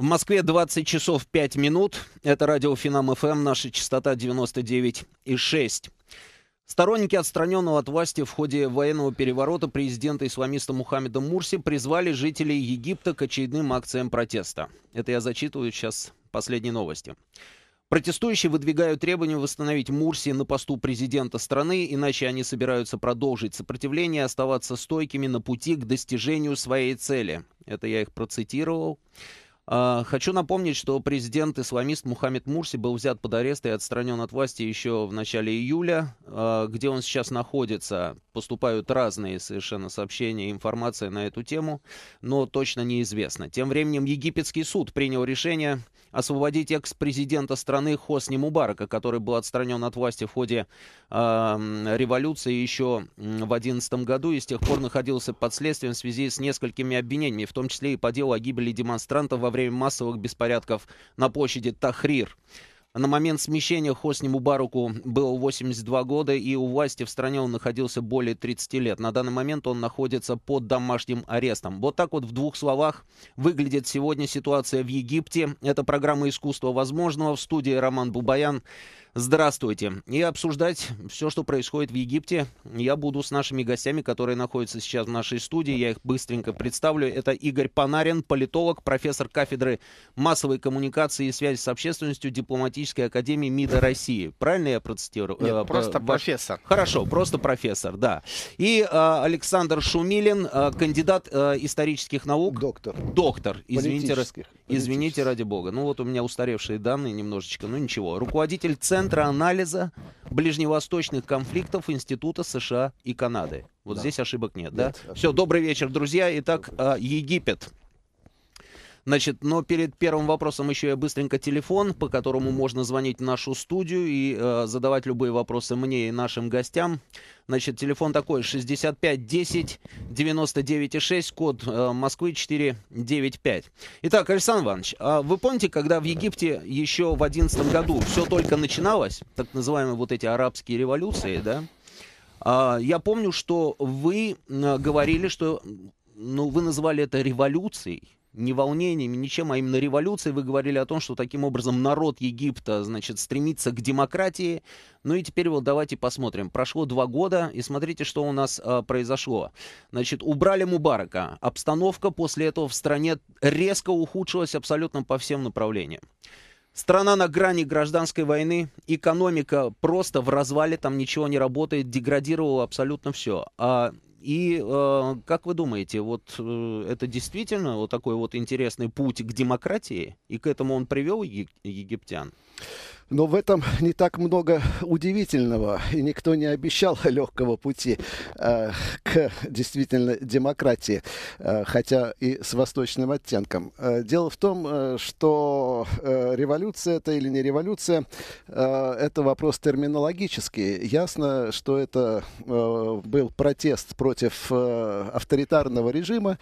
В Москве 20 часов 5 минут. Это радио Финам ФМ, наша частота 99,6. Сторонники отстраненного от власти в ходе военного переворота президента-исламиста Мухаммеда Мурси призвали жителей Египта к очередным акциям протеста. Это я зачитываю сейчас последние новости. Протестующие выдвигают требование восстановить Мурси на посту президента страны, иначе они собираются продолжить сопротивление и оставаться стойкими на пути к достижению своей цели. Это я их процитировал. А, хочу напомнить, что президент-исламист Мухаммед Мурси был взят под арест и отстранен от власти еще в начале июля. А, где он сейчас находится, поступают разные совершенно сообщения и информация на эту тему, но точно неизвестно. Тем временем египетский суд принял решение освободить экс-президента страны Хосни Мубарака, который был отстранен от власти в ходе э, революции еще в 2011 году и с тех пор находился под следствием в связи с несколькими обвинениями, в том числе и по делу о гибели демонстрантов во время массовых беспорядков на площади Тахрир. На момент смещения Хосни Мубаруку было 82 года, и у власти в стране он находился более 30 лет. На данный момент он находится под домашним арестом. Вот так вот в двух словах выглядит сегодня ситуация в Египте. Это программа искусства возможного». В студии Роман Бубаян. Здравствуйте. И обсуждать все, что происходит в Египте, я буду с нашими гостями, которые находятся сейчас в нашей студии. Я их быстренько представлю. Это Игорь Панарин, политолог, профессор кафедры массовой коммуникации и связи с общественностью Дипломатической академии МИДа России. Правильно я процитирую? Нет, э, э просто ваш... профессор. Хорошо, просто профессор, да. И э, Александр Шумилин, э, кандидат э, исторических наук. Доктор. Доктор. Извините, извините ради бога. Ну вот у меня устаревшие данные немножечко, ну ничего. Руководитель Центра Центра анализа ближневосточных конфликтов Института США и Канады. Вот да. здесь ошибок нет, нет да? Ошибок. Все, добрый вечер, друзья. Итак, а, Египет. Значит, но перед первым вопросом еще я быстренько телефон, по которому можно звонить в нашу студию и э, задавать любые вопросы мне и нашим гостям. Значит, телефон такой 65 10 99 6, код э, Москвы 495. Итак, Александр Иванович, а вы помните, когда в Египте еще в 2011 году все только начиналось, так называемые вот эти арабские революции, да? А, я помню, что вы э, говорили, что ну, вы назвали это революцией не волнениями, ничем, а именно революцией. Вы говорили о том, что таким образом народ Египта, значит, стремится к демократии. Ну и теперь вот давайте посмотрим. Прошло два года, и смотрите, что у нас э, произошло. Значит, убрали Мубарака. Обстановка после этого в стране резко ухудшилась абсолютно по всем направлениям. Страна на грани гражданской войны, экономика просто в развале, там ничего не работает, деградировала абсолютно все. А и э, как вы думаете, вот э, это действительно вот такой вот интересный путь к демократии, и к этому он привел египтян? Но в этом не так много удивительного, и никто не обещал легкого пути э, к действительно демократии, э, хотя и с восточным оттенком. Э, дело в том, э, что э, революция это или не революция, э, это вопрос терминологический. Ясно, что это э, был протест против э, авторитарного режима.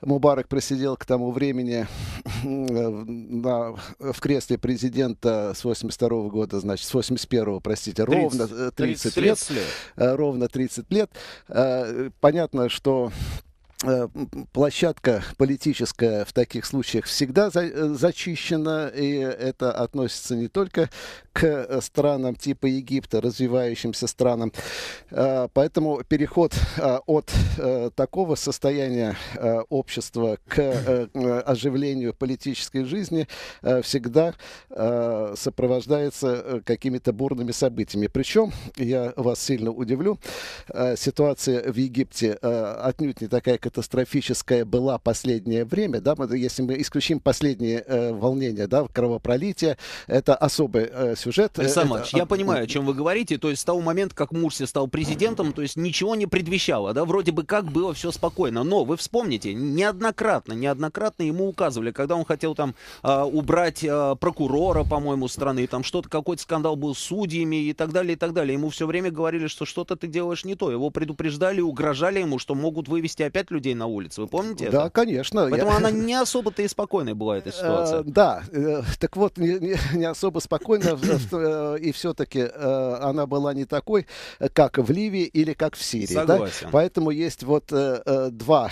Мубарак просидел к тому времени э, на, в кресле президента с 80 82 года, значит, с 81 простите, 30, ровно 30, э, 30 лет. лет. Э, ровно 30 лет. Э, понятно, что площадка политическая в таких случаях всегда зачищена, и это относится не только к э, странам типа Египта, развивающимся странам. А, поэтому переход а, от э, такого состояния а, общества к э, оживлению политической жизни всегда сопровождается какими-то бурными событиями. Причем, я вас сильно удивлю, ситуация в Египте отнюдь не такая катастрофическая была последнее время. Да? Если мы исключим последние волнения да, кровопролития, это особый сюжет сюжет. Э, Александр Ильич, я понимаю, о чем вы говорите. То есть с того момента, как Мурси стал президентом, то есть ничего не предвещало, да, вроде бы как было все спокойно. Но вы вспомните, неоднократно, неоднократно ему указывали, когда он хотел там а, убрать а, прокурора, по-моему, страны, там что-то, какой-то скандал был с судьями и так далее, и так далее. Ему все время говорили, что что-то ты делаешь не то. Его предупреждали, угрожали ему, что могут вывести опять людей на улицу. Вы помните Да, это? конечно. Поэтому я... она не особо-то и спокойная была, эта э, ситуация. Да, э, так вот, не особо спокойно Э, и все-таки э, она была не такой, э, как в Ливии или как в Сирии. Да? Поэтому есть вот два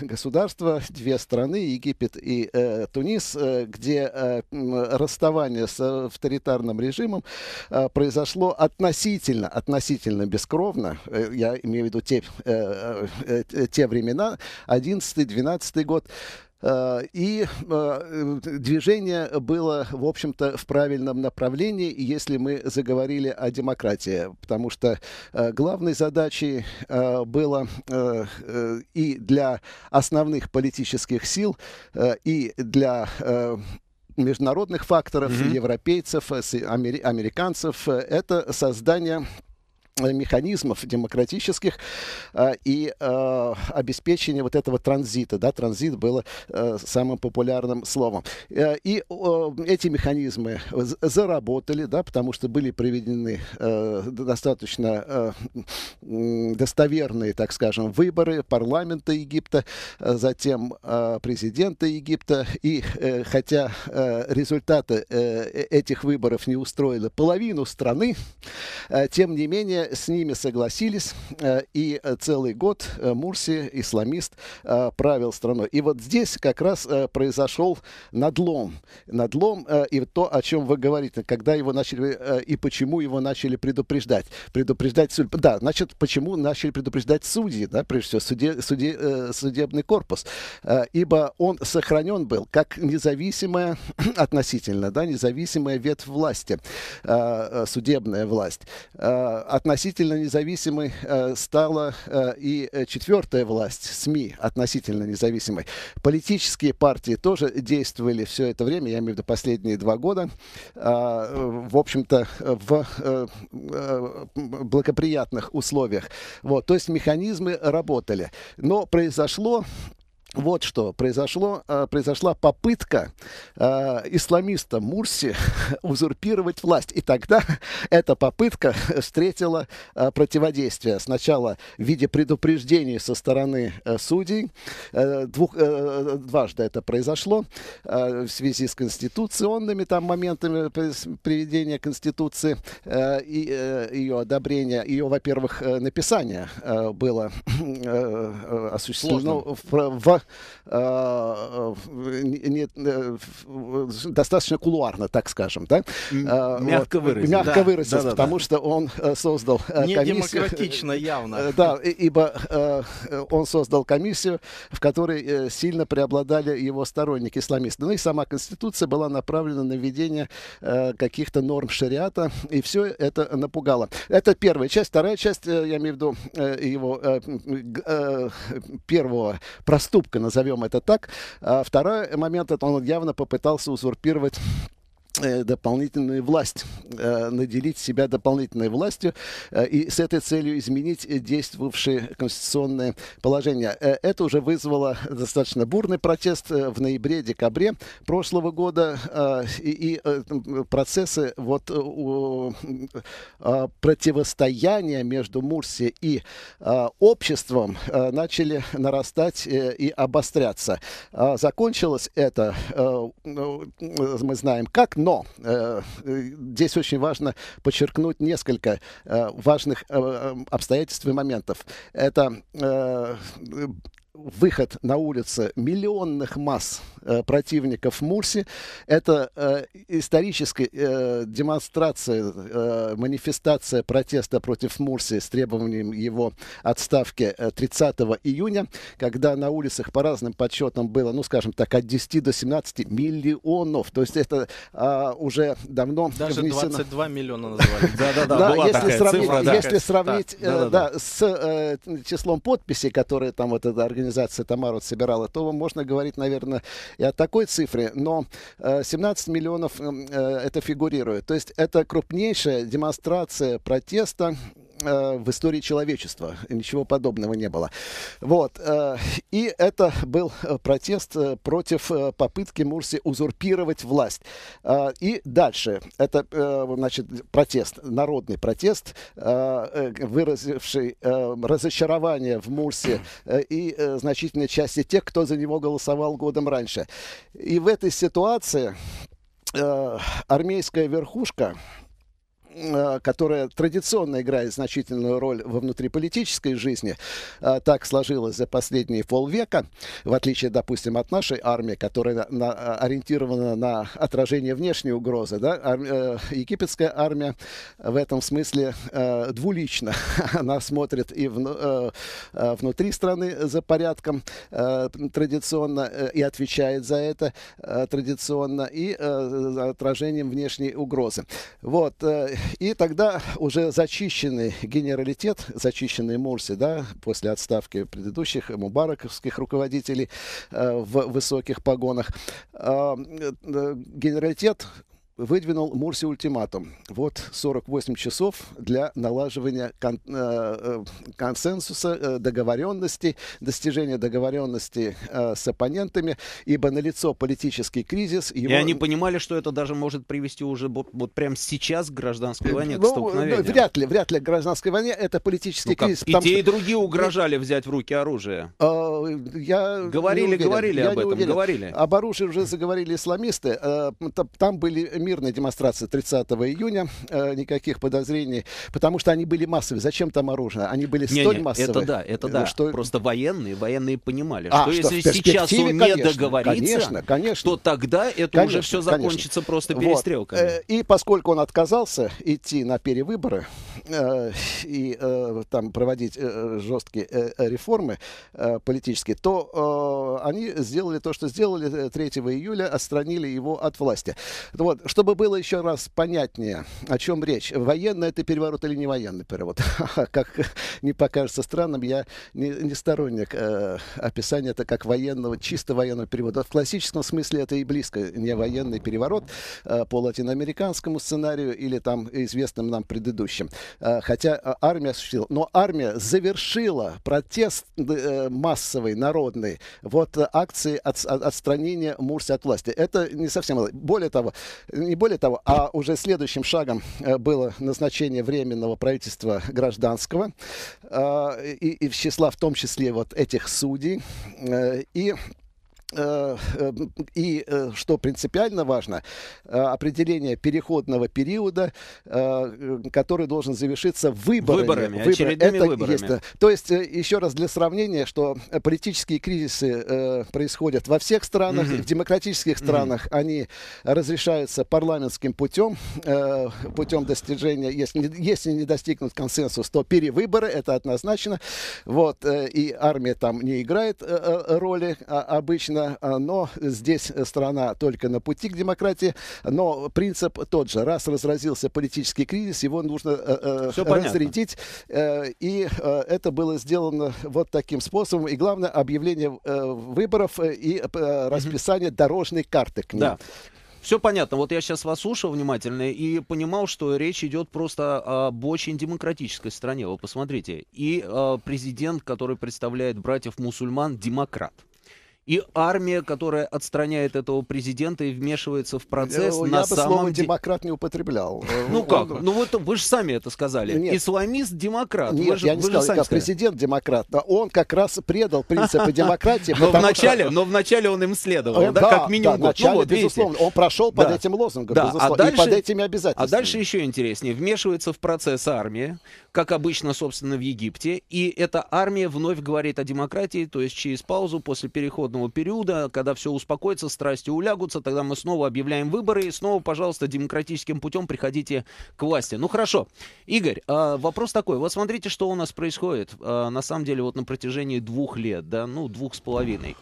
государства, две страны, Египет и Тунис, где расставание с авторитарным режимом произошло относительно, относительно бескровно. Я имею в виду те, те времена, 11-12 год. Э, и э, э, движение было, в общем-то, в правильном направлении, если мы заговорили о демократии, потому что главной задачей было и для основных политических сил, и для международных факторов, mm-hmm. европейцев, американцев, это создание Э, механизмов демократических э, и э, обеспечения вот этого транзита. Да, транзит было э, самым популярным словом. Э, и э, эти механизмы заработали, да, потому что были приведены э, достаточно э, достоверные, так скажем, выборы парламента Египта, э, затем э, президента Египта. И э, хотя э, результаты э, э этих выборов не устроили половину страны, э, тем не менее с ними согласились, э, и э, целый год э, Мурси, исламист, правил страной. И вот здесь как раз произошел надлом. Надлом и то, о чем вы говорите, когда его начали и почему его начали предупреждать. Предупреждать судьбы. Да, значит, почему начали предупреждать судьи, да, прежде всего, суде, суде, судебный корпус. Ибо он сохранен был как независимая, относительно, да, независимая ветвь власти, судебная власть относительно независимой э, стала э, и э, четвертая власть, СМИ относительно независимой. Политические партии тоже действовали все это время, я имею в виду последние два года, а, в общем-то, в благоприятных условиях. Вот, то есть механизмы работали. Но произошло вот что произошло. Э, произошла попытка э, исламиста Мурси узурпировать власть. И тогда эта попытка встретила э, противодействие. Сначала в виде предупреждений со стороны судей. двух, дважды это произошло в связи с конституционными там, моментами приведения Конституции и ее одобрения. Ее, во-первых, написание было осуществлено Сложно. в Э, э, не, э, э, достаточно кулуарно, так скажем. Да? Мягко вот, Мягко да, выразить, да, потому да. что он создал не комиссию. демократично явно. Да, ибо э, он создал комиссию, в которой сильно преобладали его сторонники исламисты. Ну и сама Конституция была направлена на введение э, каких-то норм шариата, и все это напугало. Это первая часть. Вторая часть, я имею в виду его первого проступка, ошибка, назовем это так. А второй момент, это он явно попытался узурпировать Э, дополнительную власть, э, наделить себя дополнительной властью э, и с этой целью изменить действовавшие конституционные положения. Это уже вызвало достаточно бурный протест в ноябре-декабре прошлого года и, процессы вот противостояния между Мурси и обществом начали нарастать и обостряться. А закончилось это, мы знаем, как но э, э, здесь очень важно подчеркнуть несколько э, важных э, э обстоятельств и моментов. Это э, выход на улицы миллионных масс э, противников Мурси. Это э, историческая э, демонстрация, э, манифестация протеста против Мурси с требованием его отставки 30 э, июня, когда на улицах по разным подсчетам было, ну, скажем так, от 10 до 17 миллионов. То есть это э, уже давно Даже внесено... 22 миллиона назвали. Да-да-да, была такая Если сравнить э, с э, числом подписей, которые там вот эта организация «Тамару» собирала, то можно говорить, наверное, и о такой цифре. Но 17 э, миллионов э, это фигурирует. То есть это крупнейшая демонстрация протеста Э, в истории человечества. Ничего подобного не было. Вот. Э, и это был э, протест против попытки Мурси узурпировать власть. и дальше. Это, значит, протест, народный протест, выразивший разочарование в Мурсе и значительной части тех, кто за него голосовал годом раньше. И в этой ситуации армейская верхушка Э, которая традиционно играет значительную роль во внутриполитической жизни, э, так сложилось за последние полвека, в отличие, допустим, от нашей армии, которая на, ориентирована на отражение внешней угрозы, да, э, египетская армия в этом смысле э, двулична. Она смотрит и в, внутри страны за порядком традиционно и отвечает за это традиционно, и отражением внешней угрозы. Вот, и тогда уже зачищенный генералитет, зачищенный Мурси, да, после отставки предыдущих мубараковских руководителей э, в высоких погонах, э, э генералитет выдвинул Мурси ультиматум. Вот 48 часов для налаживания кон э, э, консенсуса, э, договоренности, достижения договоренности э, с оппонентами, ибо налицо политический кризис. Его... И они понимали, что это даже может привести уже вот, вот прямо сейчас к гражданской войне, к ну, Вряд ли, вряд ли к гражданской войне это политический ну, как? кризис. И те, что... и другие угрожали взять в руки оружие. А, я говорили, говорили я об этом, говорили. Об оружии уже заговорили исламисты. Э, там были мирной демонстрации 30 июня э, никаких подозрений, потому что они были массовые. Зачем там оружие? Они были не, столь не, массовые. Это да, это да. Что... Просто военные, военные понимали, а, что, что если сейчас он конечно, не договорится, конечно, конечно. то тогда это конечно, уже все закончится конечно. просто перестрелками. Вот. Э, и поскольку он отказался идти на перевыборы э, и э, там проводить э, жесткие э, реформы э, политические, то э, они сделали то, что сделали 3 э, июля, отстранили его от власти. Вот, что чтобы было еще раз понятнее, о чем речь. Военный это переворот или не военный перевод? Как не покажется странным, я не, не сторонник э, описания это как военного, чисто военного перевода. В классическом смысле это и близко не военный переворот э, по латиноамериканскому сценарию или там известным нам предыдущим. Э, хотя э, армия осуществила. Но армия завершила протест э, массовый, народный. Вот э, акции от, от, отстранения Мурси от власти. Это не совсем... Более того, не более того, а уже следующим шагом э, было назначение временного правительства гражданского, э, и, и в числа в том числе вот этих судей. Э, и Э, э, и, э, что принципиально важно, определение переходного периода, который должен завершиться выборами. Выборами, Выбор... очередными Это выборами. Есть. То есть, еще раз для сравнения, что политические кризисы происходят во всех странах, угу. в демократических странах угу. они разрешаются парламентским путем, путем достижения, если, если не достигнут консенсус, то перевыборы, это однозначно. Вот, и армия там не играет роли а, обычно, Путина, э, но здесь страна только на пути к демократии, но принцип тот же. Раз разразился политический кризис, его нужно э, э разрядить, э, и э, это было сделано вот таким способом, и главное объявление э, выборов э, и э, расписание дорожной карты к ним. Да. Все понятно. Вот я сейчас вас слушал внимательно и понимал, что речь идет просто а, об очень демократической стране. Вы посмотрите. И а, президент, который представляет братьев мусульман, демократ и армия, которая отстраняет этого президента и вмешивается в процесс э, Я на бы самом слово демократ не употреблял. Э, ну как? Ну вот вы же сами это сказали. Исламист демократ. Нет, я не вы сказал, как президент демократ. А он как раз предал принципы демократии. Но вначале, что... но вначале он им следовал, э, да, как минимум. Да, вначале, ну безусловно, он прошел под этим лозунгом, да. А безусловно, а дальше, и под этими обязательствами. А дальше еще интереснее. Вмешивается в процесс армия, как обычно, собственно, в Египте, и эта армия вновь говорит о демократии, то есть через паузу после перехода переходного периода, когда все успокоится, страсти улягутся, тогда мы снова объявляем выборы и снова, пожалуйста, демократическим путем приходите к власти. Ну хорошо. Игорь, а, вопрос такой. Вот смотрите, что у нас происходит а, на самом деле вот на протяжении двух лет, да, ну, двух с половиной.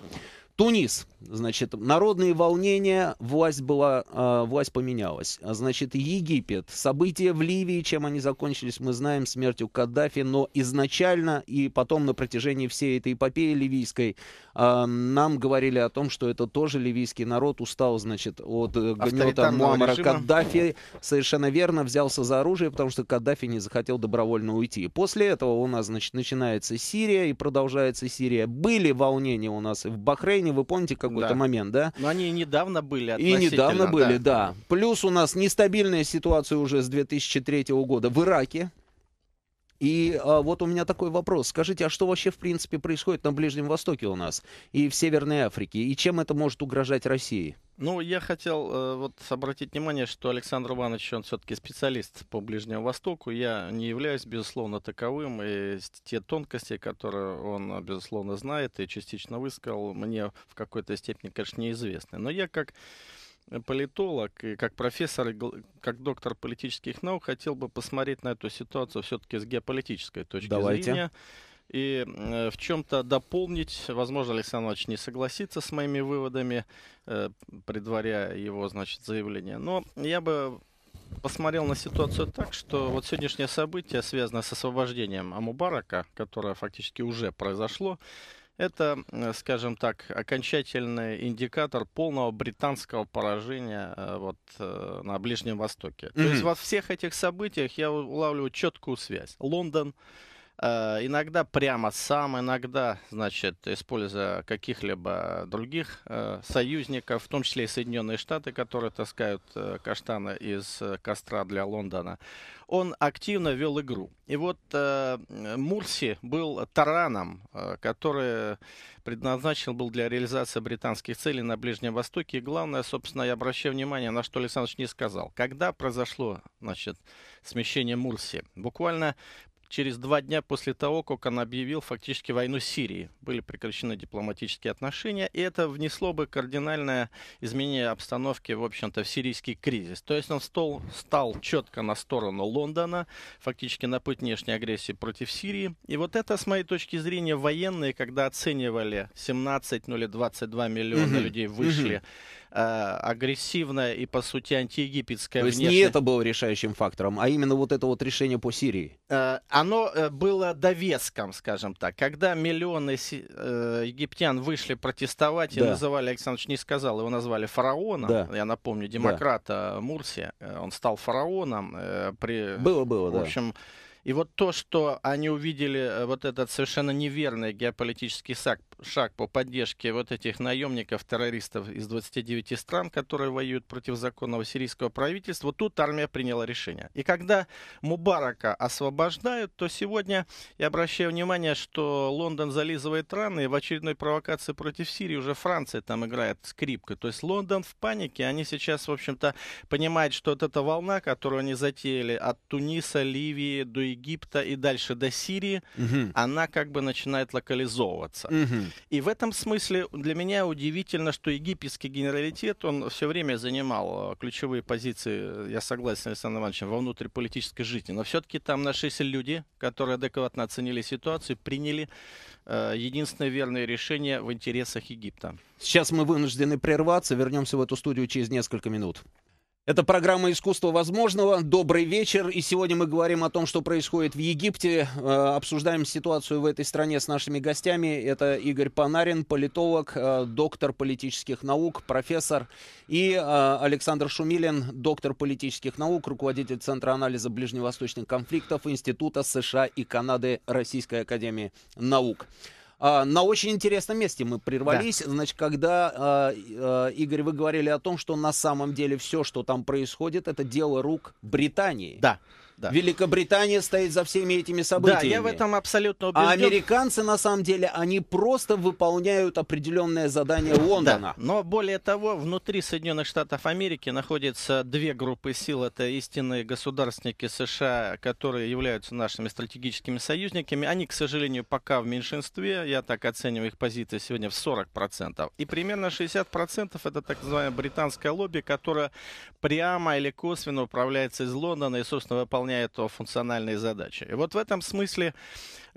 Тунис. Значит, народные волнения, власть была, э, власть поменялась. А значит, Египет. События в Ливии, чем они закончились, мы знаем, смертью Каддафи, но изначально и потом на протяжении всей этой эпопеи ливийской э, нам говорили о том, что это тоже ливийский народ устал, значит, от э, гнета Муаммара Каддафи. Совершенно верно взялся за оружие, потому что Каддафи не захотел добровольно уйти. После этого у нас, значит, начинается Сирия и продолжается Сирия. Были волнения у нас и в Бахрейне, Германии, вы помните какой-то да. момент, да? Но они недавно были И недавно да. были, да. Плюс у нас нестабильная ситуация уже с 2003 года в Ираке. И а, вот у меня такой вопрос. Скажите, а что вообще, в принципе, происходит на Ближнем Востоке у нас и в Северной Африке? И чем это может угрожать России? Ну, я хотел э, вот обратить внимание, что Александр Иванович, он все-таки специалист по Ближнему Востоку. Я не являюсь, безусловно, таковым. И те тонкости, которые он, безусловно, знает и частично высказал, мне в какой-то степени, конечно, неизвестны. Но я как политолог и как профессор, и как доктор политических наук хотел бы посмотреть на эту ситуацию все-таки с геополитической точки Давайте. зрения. И э, в чем-то дополнить, возможно, Александр Иванович не согласится с моими выводами, э, предваря его, значит, заявление. Но я бы посмотрел на ситуацию так, что вот сегодняшнее событие связанное с освобождением Амубарака, которое фактически уже произошло, это, э, скажем так, окончательный индикатор полного британского поражения э, вот, э, на Ближнем Востоке. Mm-hmm. То есть во всех этих событиях я улавливаю четкую связь. Лондон Э, иногда прямо сам, иногда, значит, используя каких-либо других э, союзников, в том числе и Соединенные Штаты, которые таскают э, каштаны из костра для Лондона, он активно вел игру. И вот Мурси был тараном, который предназначен был для реализации британских целей на Ближнем Востоке. И главное, собственно, я обращаю внимание на что Александр не сказал. Когда произошло, значит, смещение Мурси? Буквально через два дня после того, как он объявил фактически войну Сирии. Были прекращены дипломатические отношения, и это внесло бы кардинальное изменение обстановки, в общем-то, в сирийский кризис. То есть он стол, стал четко на сторону Лондона, фактически на путь внешней агрессии против Сирии. И вот это, с моей точки зрения, военные, когда оценивали 17, ну или 22 миллиона угу. людей вышли угу Э, агрессивная и, по сути, антиегипетская То есть внешняя... не это было решающим фактором, а именно вот это вот решение по Сирии? Э, оно э, было довеском, скажем так. Когда миллионы египтян вышли протестовать и да. называли, Александр не сказал, его назвали фараоном. Да. Я напомню, демократа да. Мурсия, он стал фараоном. При... Было, было, в общем, да и вот то, что они увидели э, вот этот совершенно неверный геополитический шаг, шаг по поддержке вот этих наемников, террористов из 29 стран, которые воюют против законного сирийского правительства, тут армия приняла решение. И когда Мубарака освобождают, то сегодня я обращаю внимание, что Лондон зализывает раны, и в очередной провокации против Сирии уже Франция там играет скрипка. То есть Лондон в панике, они сейчас, в общем-то, понимают, что вот эта волна, которую они затеяли от Туниса, Ливии до Египта, Египта и дальше до Сирии, угу. она как бы начинает локализовываться. Угу. И в этом смысле для меня удивительно, что египетский генералитет, он все время занимал э, ключевые позиции, э, я согласен с Александром Ивановичем, во внутриполитической жизни. Но все-таки там нашлись люди, которые адекватно оценили ситуацию, приняли э, единственное верное решение в интересах Египта. Сейчас мы вынуждены прерваться, вернемся в эту студию через несколько минут. Это программа «Искусство возможного». Добрый вечер. И сегодня мы говорим о том, что происходит в Египте. Э, обсуждаем ситуацию в этой стране с нашими гостями. Это Игорь Панарин, политолог, э, доктор политических наук, профессор. И э, Александр Шумилин, доктор политических наук, руководитель Центра анализа ближневосточных конфликтов Института США и Канады Российской Академии Наук. А, на очень интересном месте мы прервались. Да. Значит, когда, а, а, Игорь, вы говорили о том, что на самом деле все, что там происходит, это дело рук Британии. Да. Да. Великобритания стоит за всеми этими событиями. Да, я в этом абсолютно а убежден. А американцы, на самом деле, они просто выполняют определенное задание Лондона. Да. Но более того, внутри Соединенных Штатов Америки находятся две группы сил. Это истинные государственники США, которые являются нашими стратегическими союзниками. Они, к сожалению, пока в меньшинстве. Я так оцениваю их позиции сегодня в 40%. И примерно 60% это так называемое британское лобби, которое прямо или косвенно управляется из Лондона и, собственно, выполняет выполняет функциональные задачи. И вот в этом смысле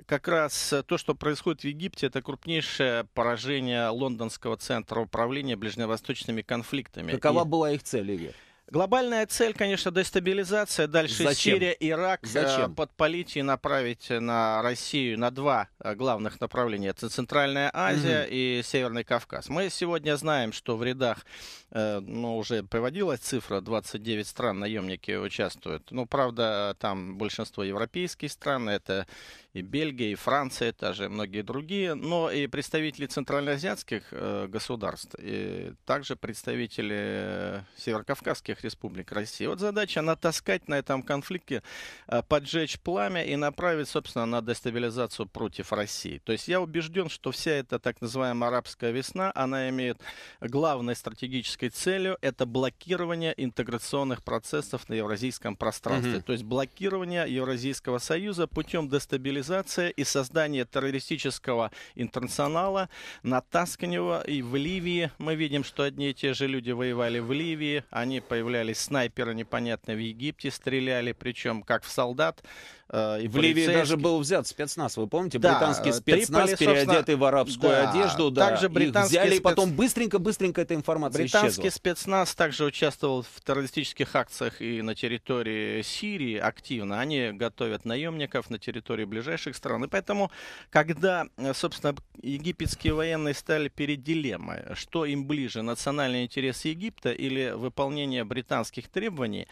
как раз э, то, что происходит в Египте, это крупнейшее поражение Лондонского центра управления ближневосточными конфликтами. Какова и... была их цель, Игорь? Глобальная цель, конечно, дестабилизация. Дальше Зачем? Сирия, Ирак. Э, Зачем? Подпалить и направить на Россию на два э, главных направления. Это Центральная Азия угу. и Северный Кавказ. Мы сегодня знаем, что в рядах, э, ну, уже приводилась цифра, 29 стран наемники участвуют. Ну, правда, там большинство европейских стран. Это и Бельгия, и Франция, даже многие другие, но и представители центральноазиатских э, государств, и также представители северокавказских республик России. Вот задача натаскать на этом конфликте, э, поджечь пламя и направить, собственно, на дестабилизацию против России. То есть я убежден, что вся эта так называемая арабская весна, она имеет главной стратегической целью это блокирование интеграционных процессов на евразийском пространстве, угу. то есть блокирование Евразийского союза путем дестабилизации дестабилизация и создание террористического интернационала, натасканного и в Ливии. Мы видим, что одни и те же люди воевали в Ливии, они появлялись снайперы непонятно в Египте, стреляли, причем как в солдат, э, и в Ливии даже был взят спецназ, вы помните? Да, британский спецназ, Триполи, переодетый в арабскую да, одежду, да, также британский их взяли, спец... потом быстренько-быстренько эта информация Британский исчезла. спецназ также участвовал в террористических акциях и на территории Сирии активно. Они готовят наемников на территории ближайшего ближайших стран. И поэтому, когда, э, собственно, египетские военные стали перед дилеммой, что им ближе, национальный интерес Египта или выполнение британских требований,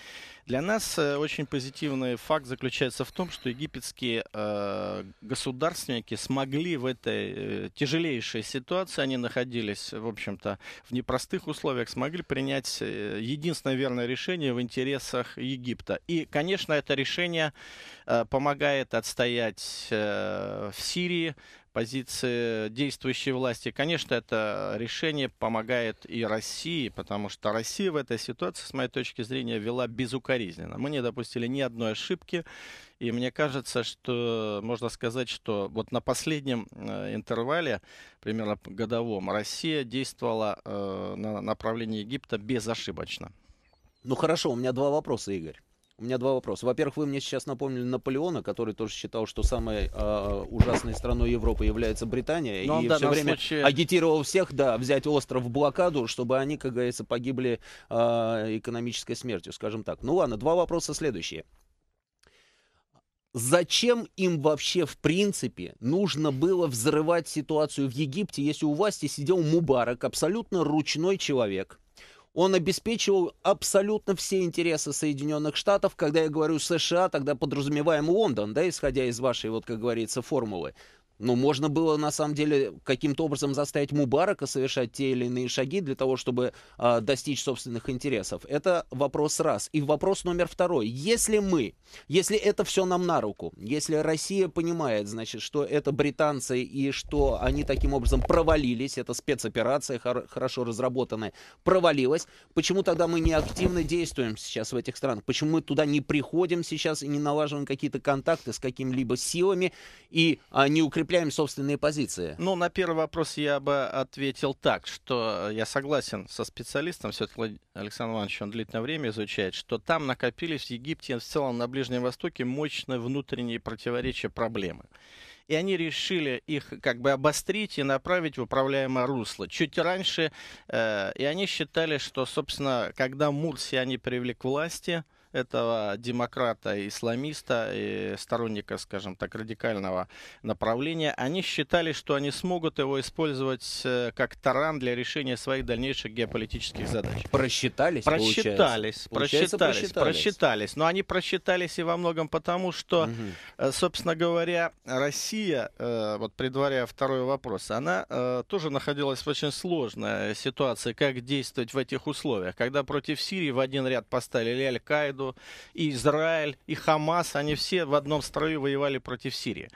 для нас э, очень позитивный факт заключается в том, что египетские э, государственники смогли в этой э, тяжелейшей ситуации, они находились, в общем-то, в непростых условиях, смогли принять единственное верное решение в интересах Египта. И, конечно, это решение помогает отстоять в Сирии, позиции действующей власти. Конечно, это решение помогает и России, потому что Россия в этой ситуации, с моей точки зрения, вела безукоризненно. Мы не допустили ни одной ошибки, и мне кажется, что можно сказать, что вот на последнем э, интервале, примерно годовом, Россия действовала э, на направлении Египта безошибочно. Ну хорошо, у меня два вопроса, Игорь. У меня два вопроса. Во-первых, вы мне сейчас напомнили Наполеона, который тоже считал, что самой э, ужасной страной Европы является Британия. Но ну, и все время случае... агитировал всех, да, взять остров в блокаду, чтобы они, как говорится, погибли э, экономической смертью, скажем так. Ну ладно, два вопроса следующие. Зачем им вообще, в принципе, нужно было взрывать ситуацию в Египте, если у власти сидел Мубарак, абсолютно ручной человек, он обеспечивал абсолютно все интересы Соединенных Штатов. Когда я говорю США, тогда подразумеваем Лондон, да, исходя из вашей, вот как говорится, формулы. Но можно было, на самом деле, каким-то образом заставить Мубарака совершать те или иные шаги для того, чтобы э, достичь собственных интересов. Это вопрос раз. И вопрос номер второй. Если мы, если это все нам на руку, если Россия понимает, значит, что это британцы и что они таким образом провалились, это спецоперация, хор- хорошо разработанная, провалилась, почему тогда мы не активно действуем сейчас в этих странах? Почему мы туда не приходим сейчас и не налаживаем какие-то контакты с какими-либо силами и а, не укрепляем укрепляем собственные позиции? Ну, на первый вопрос я бы ответил так, что я согласен со специалистом, все-таки Александр Иванович, он длительное время изучает, что там накопились в Египте, в целом на Ближнем Востоке, мощные внутренние противоречия, проблемы и они решили их как бы обострить и направить в управляемое русло. Чуть раньше, э, и они считали, что, собственно, когда Мурси они привели к власти, э, этого демократа, исламиста, и сторонника, скажем так, радикального направления, они считали, что они смогут его использовать э, как таран для решения своих дальнейших геополитических задач. Просчитались, просчитались, получается. просчитались, получается, просчитались, просчитались. Но они просчитались и во многом потому, что, угу. собственно говоря, Россия, э, вот предваряя второй вопрос, она тоже находилась в очень сложной ситуации, как действовать в этих условиях, когда против Сирии в один ряд поставили аль-Каиду, Канаду, и Израиль, и Хамас, они все в одном строю воевали против Сирии.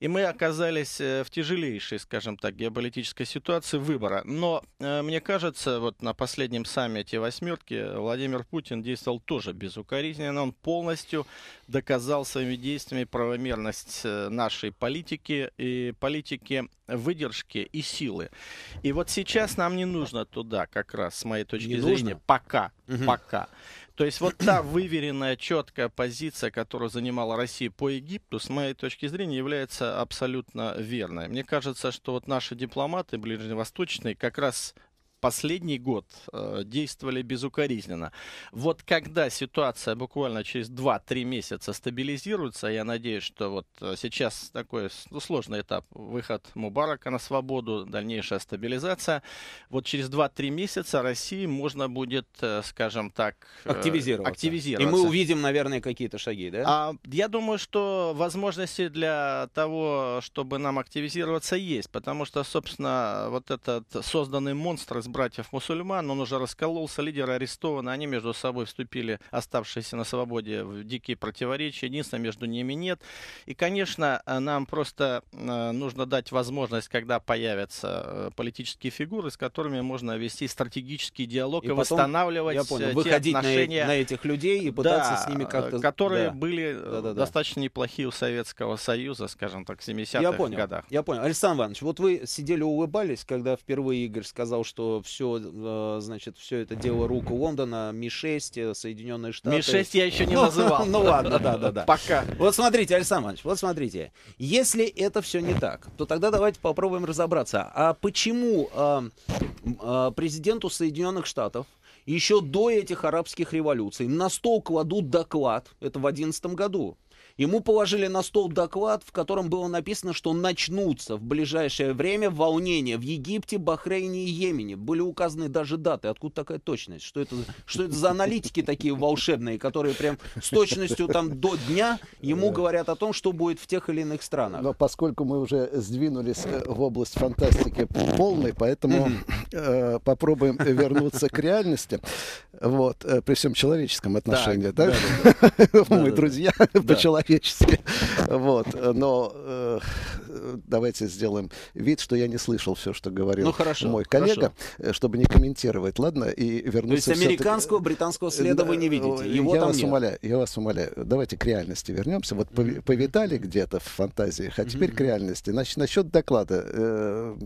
И мы оказались э, в тяжелейшей, скажем так, геополитической ситуации выбора. Но э, мне кажется, вот на последнем саммите «восьмерки» Владимир Путин действовал тоже безукоризненно. Он полностью доказал своими действиями правомерность э, нашей политики и политики выдержки и силы. И вот сейчас нам не нужно туда, как раз, с моей точки не зрения, нужно. пока, угу. пока. То есть вот та выверенная, четкая позиция, которую занимала Россия по Египту, с моей точки зрения, является абсолютно верно. Мне кажется, что вот наши дипломаты ближневосточные как раз последний год э, действовали безукоризненно. Вот когда ситуация буквально через 2-3 месяца стабилизируется, я надеюсь, что вот э, сейчас такой ну, сложный этап, выход Мубарака на свободу, дальнейшая стабилизация, вот через 2-3 месяца России можно будет, э, скажем так, э, активизироваться. активизироваться. И мы увидим, наверное, какие-то шаги, да? А, я думаю, что возможности для того, чтобы нам активизироваться, есть, потому что, собственно, вот этот созданный монстр из братьев-мусульман, он уже раскололся, лидеры арестованы, они между собой вступили, оставшиеся на свободе, в дикие противоречия, единства между ними нет. И, конечно, э, нам просто э, нужно дать возможность, когда появятся э, политические фигуры, с которыми можно вести стратегический диалог и, и потом, восстанавливать я понял, выходить отношения, на, на этих людей и пытаться да, с ними как-то... Которые да, были да, да, достаточно да. неплохие у Советского Союза, скажем так, в 70-х годах. Я понял, я понял. Александр Иванович, вот вы сидели улыбались, когда впервые Игорь сказал, что все, э, значит, все это дело рук Лондона, Ми-6, э, Соединенные Штаты. Ми-6 я еще не называл. Ну ладно, да, да, да. Пока. Вот смотрите, Александр Иванович, вот смотрите. Если это все не так, то тогда давайте попробуем разобраться. А почему а, а, президенту Соединенных Штатов еще до этих арабских революций на стол кладут доклад, это в 2011 году, Ему положили на стол доклад, в котором было написано, что начнутся в ближайшее время волнения в Египте, Бахрейне и Йемене. Были указаны даже даты. Откуда такая точность? Что это, что это за аналитики такие волшебные, которые прям с точностью там до дня ему говорят о том, что будет в тех или иных странах? Но поскольку мы уже сдвинулись э, в область фантастики полной, поэтому э, попробуем вернуться к реальности. Вот, э, при всем человеческом отношении, так, да? да, да, да. Мы друзья по человеку человечестве. Вот. Но э, давайте сделаем вид, что я не слышал все, что говорил ну, хорошо, мой коллега, хорошо. чтобы не комментировать, ладно? И вернуться То есть американского, британского следа вы не видите? Его я там вас нет. умоляю, я вас умоляю. Давайте к реальности вернемся. Вот повидали где-то в фантазиях, а теперь к реальности. Значит, насчет доклада. Э,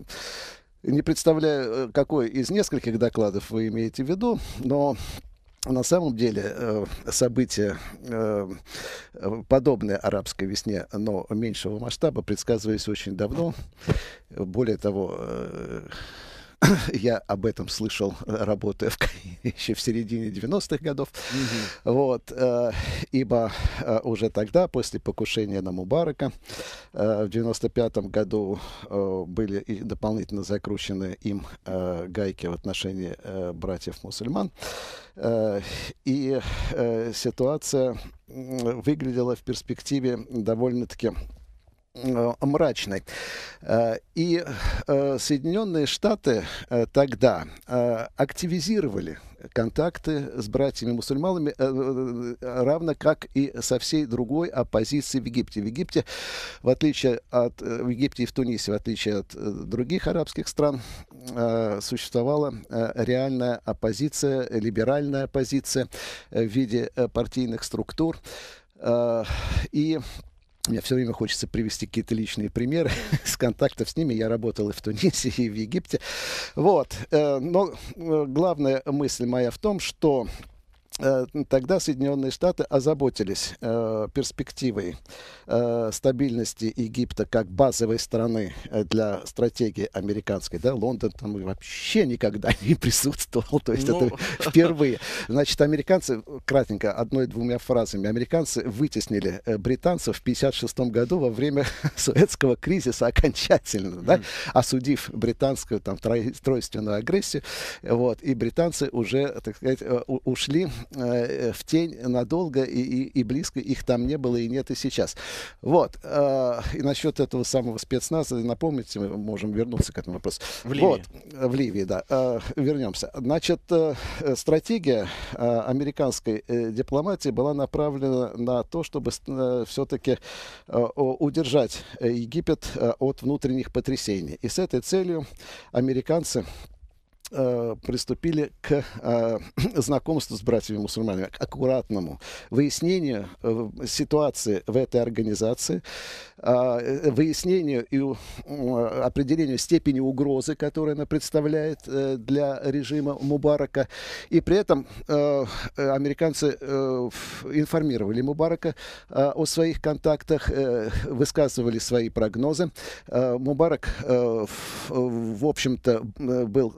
не представляю, э, какой из нескольких докладов вы имеете в виду, но на самом деле э, события, э, подобные арабской весне, но меньшего масштаба, предсказывались очень давно. Более того, э, я об этом слышал, э, работая в, еще в середине 90-х годов. Угу. Вот, э, ибо э, уже тогда, после покушения на Мубарака, э, в 95-м году э, были дополнительно закручены им э, гайки в отношении э, братьев-мусульман. Э, и э, ситуация выглядела в перспективе довольно-таки Э, мрачной. Э, и э, Соединенные Штаты тогда активизировали контакты с братьями-мусульманами, равно как и со всей другой оппозиции в Египте. В Египте, в отличие от в Египте и в Тунисе, в отличие от других арабских стран, существовала реальная оппозиция, либеральная оппозиция в виде партийных структур. И мне все время хочется привести какие-то личные примеры с контактов с ними. Я работал и в Тунисе, и в Египте. Вот. Э, но э, главная мысль моя в том, что Э, тогда Соединенные Штаты озаботились э, перспективой э, стабильности Египта как базовой страны э, для стратегии американской. Да? Лондон там вообще никогда не присутствовал, то есть ну... это впервые. Значит, американцы, кратенько, одной-двумя фразами, американцы вытеснили э, британцев в 1956 году во время Суэцкого кризиса окончательно, да? осудив британскую там, тройственную агрессию. Вот, и британцы уже, так сказать, ушли Э, в тень надолго, и, и, и близко их там не было и нет и сейчас. Вот. Э, и насчет этого самого спецназа, напомните, мы можем вернуться к этому вопросу. В Ливии. Вот, э, в Ливии, да. вернемся. Значит, стратегия американской дипломатии была направлена на то, чтобы все-таки удержать Египет от внутренних потрясений. И с этой целью американцы Э, приступили к э, знакомству с братьями мусульманами, к аккуратному выяснению э, ситуации в этой организации, а, э, выяснению и э, определению степени угрозы, которую она представляет э, для режима Мубарака. И при этом э, э американцы э, информировали Мубарака э, о своих контактах, э, высказывали свои прогнозы. Э, Мубарак, э, в, в общем-то, э, был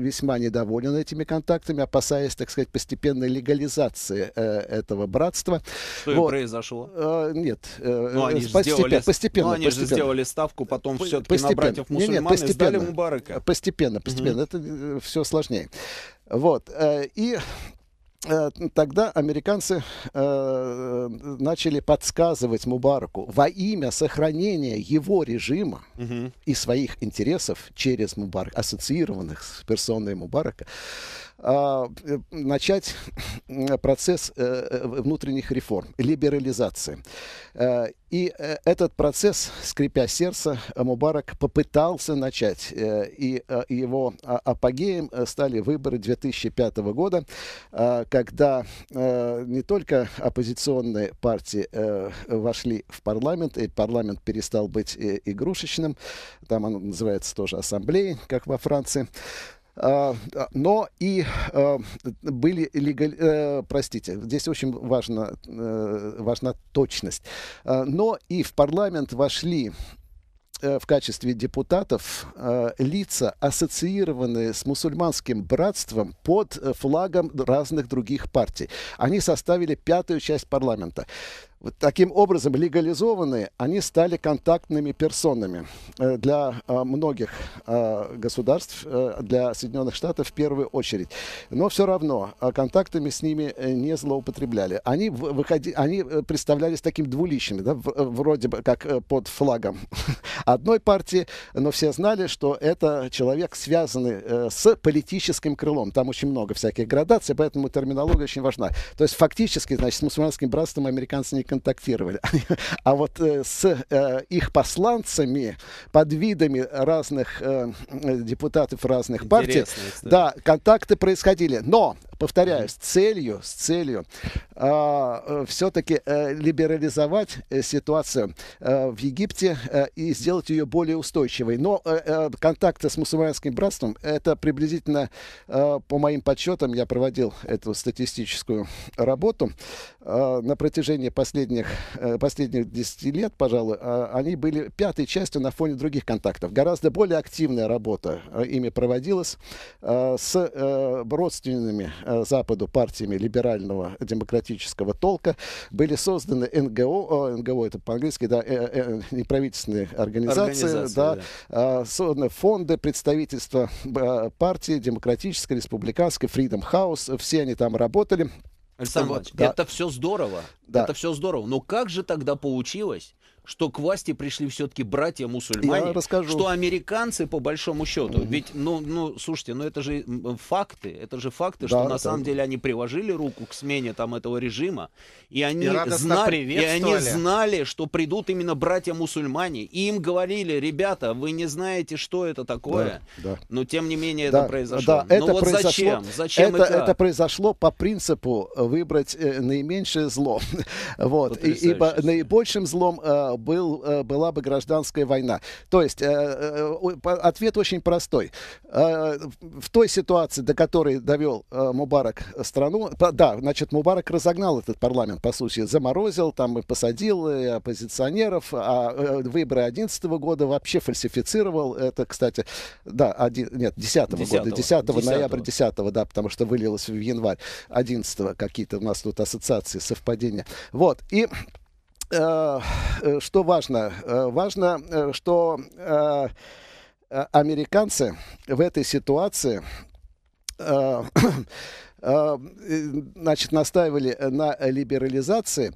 весьма недоволен этими контактами, опасаясь, так сказать, постепенной легализации э, этого братства. Что вот. и произошло? Э, нет. Э, ну, они ну, постепенно, сделали, постепенно, ну, они постепенно. же сделали ставку потом все-таки на братьев-мусульман нет, нет, постепенно, и сдали Мубарака. Постепенно, постепенно. Угу. Это э, все сложнее. Вот. Э, и Э, тогда американцы э, начали подсказывать Мубараку во имя сохранения его режима угу. и своих интересов через Мубарак, ассоциированных с персоной Мубарака, а, э, начать процесс э, э, внутренних реформ, либерализации. И этот процесс, скрипя сердце, Мубарак попытался начать. И его а, апогеем стали выборы 2005 года, а, когда не только оппозиционные партии вошли в парламент, и парламент перестал быть игрушечным, там он называется тоже ассамблеей, как во Франции, а, а, но и а, были легали... Э, простите, здесь очень важна, э, важна точность, но и в парламент вошли э, в качестве депутатов лица, ассоциированные с мусульманским братством под флагом разных других партий. Они составили пятую часть парламента. Вот таким образом, легализованные, они стали контактными персонами. Э, для э, многих э, государств, для Соединенных Штатов в первую очередь. Но все равно контактами с ними не злоупотребляли. Они, выходили, они представлялись таким двуличными, да, вроде бы как под флагом одной партии, но все знали, что это человек, связанный с политическим крылом. Там очень много всяких градаций, поэтому терминология очень важна. То есть фактически, значит, с мусульманским братством американцы не контактировали. А вот э, с э, их посланцами под видами разных э, депутатов разных партий, да, контакты происходили. Но повторяю, с целью, с целью а, э, все-таки э, либерализовать э, ситуацию э, в Египте э, и сделать ее более устойчивой. Но э, э, контакты с мусульманским братством, это приблизительно, э, по моим подсчетам, я проводил эту статистическую работу, э, на протяжении последних, э, последних 10 лет, пожалуй, э, они были пятой частью на фоне других контактов. Гораздо более активная работа э, ими проводилась э, с э, родственными э, Э, Западу партиями либерального демократического толка. Были созданы НГО, НГО это по-английски, да, э, э, неправительственные организации, организации да, да. А, созданы фонды представительства э, партии демократической, республиканской, Freedom House, все они там работали. Александр Иванович, вот, да. это все здорово, да. это все здорово, но как же тогда получилось, что к власти пришли все-таки братья-мусульмане, Я расскажу. что американцы, по большому счету, mm-hmm. ведь, ну, ну, слушайте, ну это же факты, это же факты, да, что на самом деле они приложили руку к смене там этого режима, и они, и знали, и они знали, что придут именно братья-мусульмане, и им говорили, ребята, вы не знаете, что это такое, да, да. но тем не менее да, это произошло. Да, это ну, вот произошло, зачем? Зачем это, это? произошло по принципу выбрать э, наименьшее зло, вот, и, ибо наибольшим злом э, Э, был, э, была бы гражданская война. То есть э, ответ очень простой. В той ситуации, до которой довел Мубарак страну, да, значит, Мубарак разогнал этот парламент, по сути, заморозил, там и посадил и оппозиционеров, а выборы 2011 года вообще фальсифицировал. Это, кстати, да, один, нет, 10 -го года, 10, -го, 10 ноября 10 да, потому что вылилось в январь 11 какие-то у нас тут ассоциации, совпадения. Вот, и Э, что важно? Э, важно, э, что американцы в этой ситуации значит, настаивали на либерализации.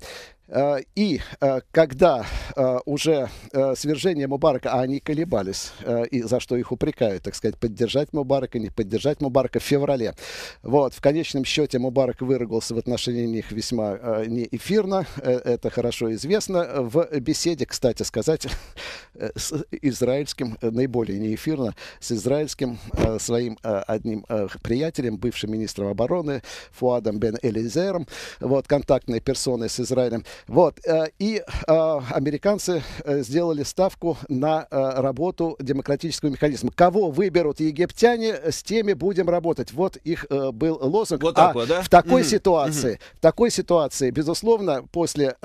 Э, и э, когда э, уже свержение Мубарака, а они колебались, и за что их упрекают, так сказать, поддержать Мубарака, не поддержать Мубарака в феврале. Вот, в конечном счете Мубарак выругался в отношении них весьма не это хорошо известно. В беседе, кстати сказать, с израильским, наиболее не с израильским своим одним приятелем, бывшим министром обороны Фуадом Бен Элизером, вот, контактной персоной с Израилем, вот. Э, и э, американцы э, сделали ставку на работу демократического механизма. Кого выберут египтяне, с теми будем работать. Вот их был лозунг. Вот а вот, да? В такой mm-hmm. ситуации, mm-hmm. в такой ситуации, безусловно, после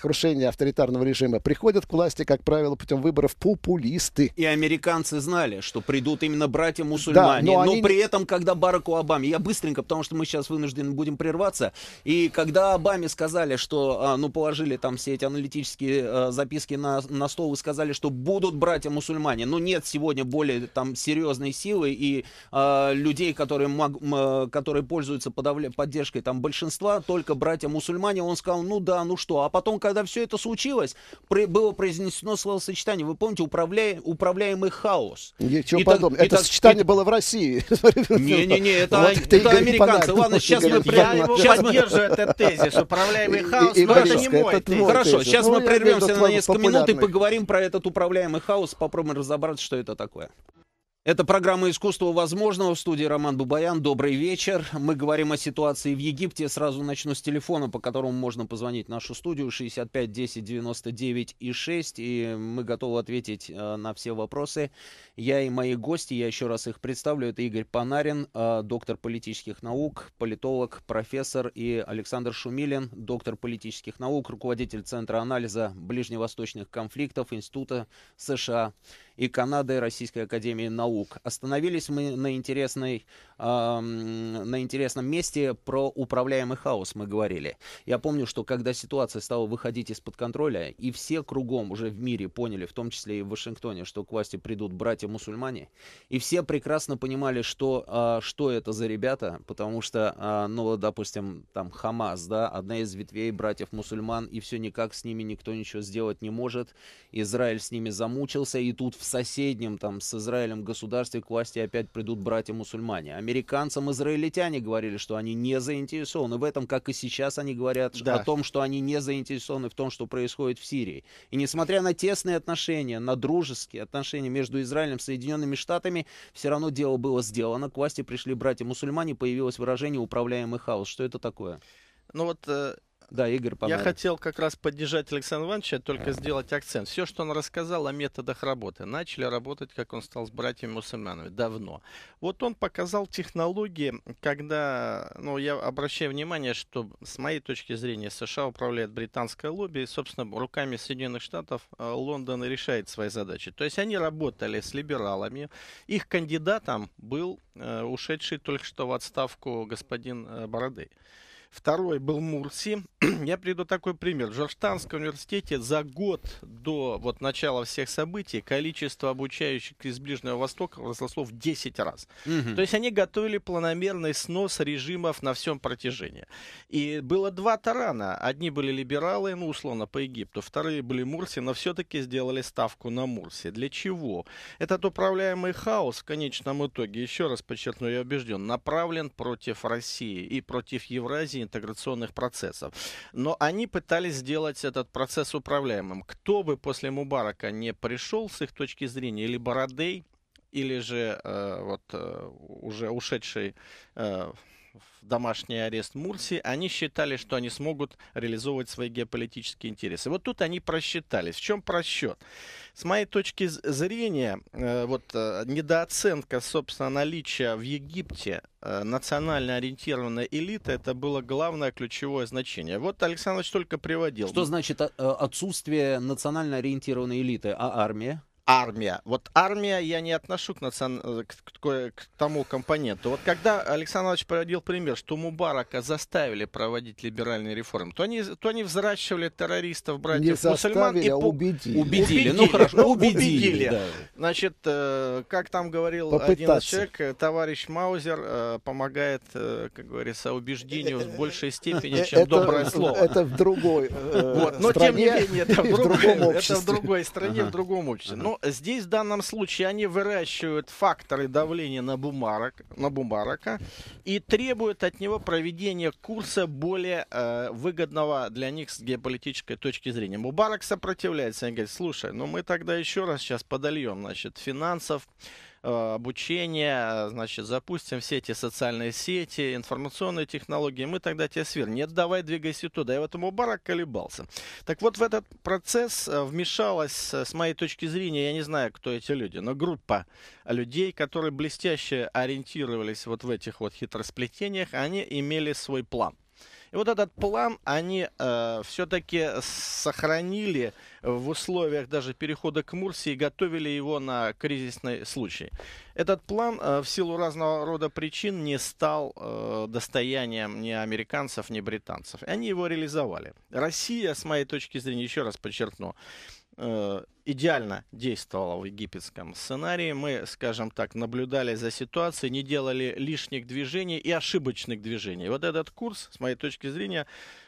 крушения авторитарного режима приходят к власти, как правило, путем выборов популисты. И американцы знали, что придут именно братья-мусульмане. Да, но но при этом, когда Бараку Обаме, я быстренько, потому что мы сейчас вынуждены будем прерваться, и когда Обаме сказали, что, а, ну, положили там все эти аналитические э, записки на, на стол и сказали, что будут братья-мусульмане. Но нет сегодня более там серьезной силы и э, людей, которые, мог, э, которые пользуются подавля... поддержкой там большинства, только братья-мусульмане. Он сказал, ну да, ну что. А потом, когда все это случилось, при... было произнесено словосочетание, вы помните, управляя... управляемый хаос. Ничего подобного. это так, сочетание и... было в России. Не-не-не, это, вот это, это американцы. Ладно, сейчас мы... Я поддерживаю этот тезис. Управляемый хаос, но это не сказка. Это твой Хорошо, тезис. сейчас ну, мы прервемся на несколько популярных. минут и поговорим про этот управляемый хаос. Попробуем разобраться, что это такое. Это программа «Искусство возможного» в студии Роман Бубаян. Добрый вечер. Мы говорим о ситуации в Египте. Сразу начну с телефона, по которому можно позвонить в нашу студию 65 10 99 и 6. И мы готовы ответить э, на все вопросы. Я и мои гости, я еще раз их представлю. Это Игорь Панарин, э, доктор политических наук, политолог, профессор. И Александр Шумилин, доктор политических наук, руководитель Центра анализа ближневосточных конфликтов Института США и Канады Российской Академии Наук. Остановились мы на, интересной, э, на интересном месте про управляемый хаос мы говорили. Я помню, что когда ситуация стала выходить из-под контроля, и все кругом уже в мире поняли, в том числе и в Вашингтоне, что к власти придут братья-мусульмане, и все прекрасно понимали, что, э, что это за ребята, потому что, э, ну, допустим, там Хамас, да, одна из ветвей братьев-мусульман, и все никак с ними никто ничего сделать не может, Израиль с ними замучился, и тут в соседнем там с Израилем государстве к власти опять придут братья-мусульмане. Американцам израильтяне говорили, что они не заинтересованы в этом, как и сейчас они говорят да. о том, что они не заинтересованы в том, что происходит в Сирии. И несмотря на тесные отношения, на дружеские отношения между Израилем и Соединенными Штатами, все равно дело было сделано. К власти пришли братья-мусульмане, появилось выражение «управляемый хаос». Что это такое? Ну вот э, да, Игорь Я хотел как раз поддержать Александра Ивановича, только сделать акцент. Все, что он рассказал о методах работы, начали работать, как он стал с братьями мусульманами, давно. Вот он показал технологии, когда, ну, я обращаю внимание, что с моей точки зрения США управляет британское лобби, и, собственно, руками Соединенных Штатов э, Лондон решает свои задачи. То есть они работали с либералами, их кандидатом был э, ушедший только что в отставку господин э, Бородей. Второй был Мурси. Я приведу такой пример. В Джорджтанском университете за год до вот, начала всех событий количество обучающих из Ближнего Востока возросло в 10 раз. Угу. То есть они готовили планомерный снос режимов на всем протяжении. И было два тарана. Одни были либералы, ну, условно, по Египту. Вторые были Мурси, но все-таки сделали ставку на Мурси. Для чего? Этот управляемый хаос в конечном итоге, еще раз подчеркну, я убежден, направлен против России и против Евразии интеграционных процессов. Но они пытались сделать этот процесс управляемым. Кто бы после Мубарака не пришел с их точки зрения, или Бородей, или же э, вот э, уже ушедший э, в домашний арест Мурси, они считали, что они смогут реализовывать свои геополитические интересы. Вот тут они просчитались. В чем просчет? С моей точки зрения, э, вот э, недооценка, собственно, наличия в Египте э, национально ориентированная элита, это было главное ключевое значение. Вот Александр только приводил. Что значит отсутствие национально ориентированной элиты? А армия? армия. Вот армия я не отношу к, национ... Э, к, к, тому компоненту. Вот когда Александр Иванович приводил пример, что Мубарака заставили проводить либеральные реформы, то они, то они взращивали террористов, братьев не мусульман и а по... убедили. убедили. ну хорошо, ну, убедили. Значит, э, как там говорил один человек, э, товарищ Маузер помогает, как говорится, убеждению в большей степени, чем это, доброе слово. Это в другой э, вот. Но стране, тем не менее, это в, другом, это в другой стране, в другом обществе. Но ну, здесь в данном случае они выращивают факторы давления на, бумарок, на Бумарока, и требуют от него проведения курса более э, выгодного для них с геополитической точки зрения. Бумарок сопротивляется, они говорят, слушай, ну мы тогда еще раз сейчас подольем, значит, финансов, Э, обучения, значит, запустим все эти социальные сети, информационные технологии, мы тогда тебя свернем. Нет, давай двигайся туда. Я в этом Мубарак колебался. Так вот, в этот процесс э, вмешалась, э, с моей точки зрения, я не знаю, кто эти люди, но группа людей, которые блестяще ориентировались вот в этих вот хитросплетениях, они имели свой план. И вот этот план они э, все-таки сохранили в условиях даже перехода к Мурсии, готовили его на кризисный случай. Этот план э, в силу разного рода причин не стал э, достоянием ни американцев, ни британцев. Они его реализовали. Россия, с моей точки зрения, еще раз подчеркну, Э, идеально действовала в египетском сценарии. Мы, скажем так, наблюдали за ситуацией, не делали лишних движений и ошибочных движений. Вот этот курс, с моей точки зрения,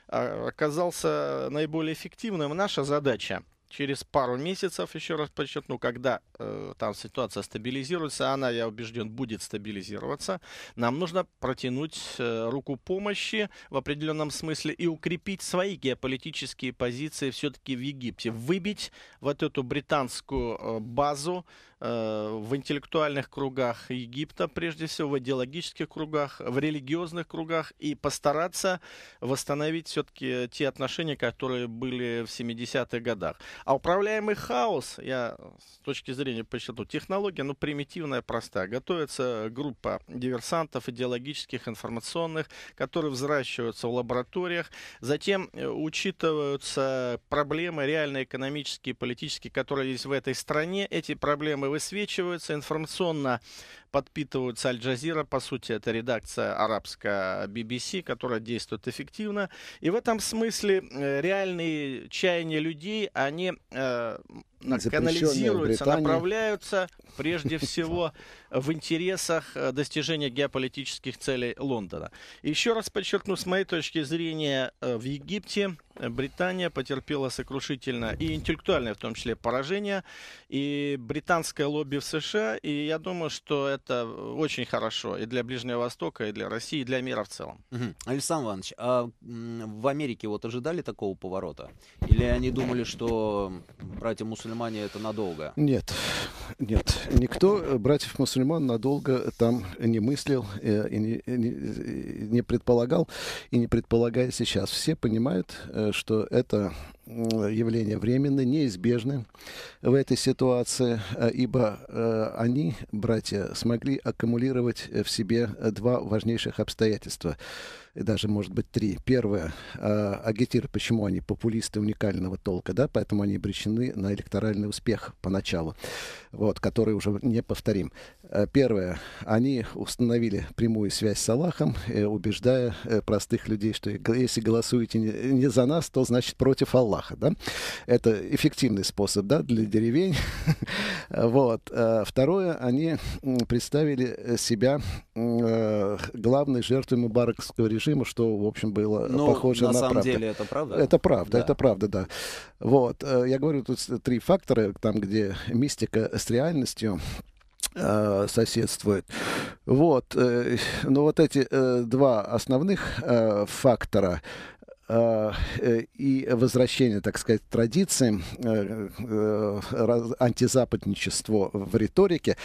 а, оказался наиболее эффективным. Наша задача через пару месяцев, еще раз подчеркну, когда э, там ситуация стабилизируется, она, я убежден, будет стабилизироваться, нам нужно протянуть э, руку помощи в определенном смысле и укрепить свои геополитические позиции все-таки в Египте, выбить вот эту британскую э, базу э, в интеллектуальных кругах Египта, прежде всего в идеологических кругах, в религиозных кругах и постараться восстановить все-таки э, те отношения, которые были в 70-х годах. А управляемый хаос, я с точки зрения посчитал, технология, ну, примитивная, простая. Готовится группа диверсантов идеологических, информационных, которые взращиваются в лабораториях. Затем э, учитываются проблемы реальные экономические, политические, которые есть в этой стране. Эти проблемы высвечиваются информационно подпитываются Аль-Джазира, по сути, это редакция арабская BBC, которая действует эффективно. И в этом смысле э, реальные чаяния людей, они э, канализируются, направляются прежде всего в интересах э, достижения геополитических целей Лондона. Еще раз подчеркну, с моей точки зрения, э, в Египте э, Британия потерпела сокрушительное и интеллектуальное в том числе поражение, и британское лобби в США, и я думаю, что это очень хорошо и для Ближнего Востока, и для России, и для мира в целом. Угу. Александр Иванович, а в Америке вот ожидали такого поворота? Или они думали, что братья Мусульмане мусульмане это надолго? Нет, нет. Никто э, братьев-мусульман надолго там не мыслил, э, и не, не, не предполагал, и не предполагает сейчас. Все понимают, э, что это явление временное, неизбежное в этой ситуации, ибо они, братья, смогли аккумулировать в себе два важнейших обстоятельства – даже, может быть, три. Первое, э, агитиры, почему они популисты уникального толка, да, поэтому они обречены на электоральный успех поначалу, вот, который уже не повторим. А, первое, они установили прямую связь с Аллахом, э, убеждая э, простых людей, что если голосуете не, не за нас, то значит против Аллаха, да. Это эффективный способ, да, для деревень. Вот. А, второе, они представили э, себя э, главной жертвой мубаракского режима Хиросима, что, в общем, было ну, похоже на, на самом правду. деле это правда. Это правда, да. это правда, да. Вот, э, я говорю, тут три фактора, там, где мистика с реальностью э, соседствует. Вот, э, но ну, вот эти два основных фактора а, э, и возвращение, так сказать, традиции э, э, антизападничество в риторике,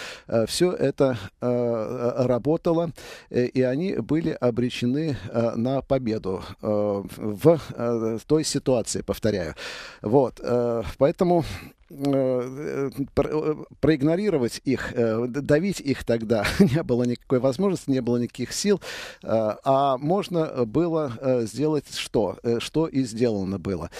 все это а, а, работало, и они были обречены на победу в той ситуации, повторяю. Вот, поэтому... Э, э, э, проигнорировать их, давить их тогда не было никакой возможности, не было никаких сил, а можно было сделать что? Что и сделано было.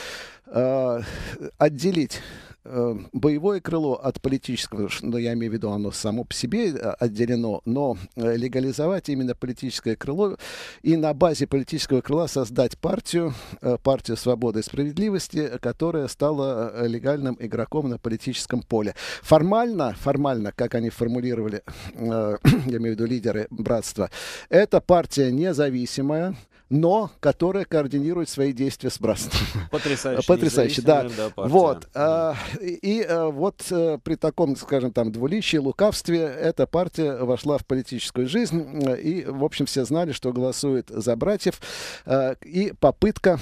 Отделить Эм, боевое крыло от политического, но ну, я имею в виду, оно само по себе э, отделено, но э, легализовать именно политическое крыло и на базе политического крыла создать партию, э, партию свободы и справедливости, которая стала легальным игроком на политическом поле. Формально, формально, как они формулировали, я имею в виду лидеры братства, эта партия независимая, но которая координирует свои действия с Брасом. Потрясающе. Потрясающе, да. вот. А, и а, вот э, при таком, скажем, там двуличии, лукавстве эта партия вошла в политическую жизнь. Э, и, в общем, все знали, что голосует за братьев. Э, и попытка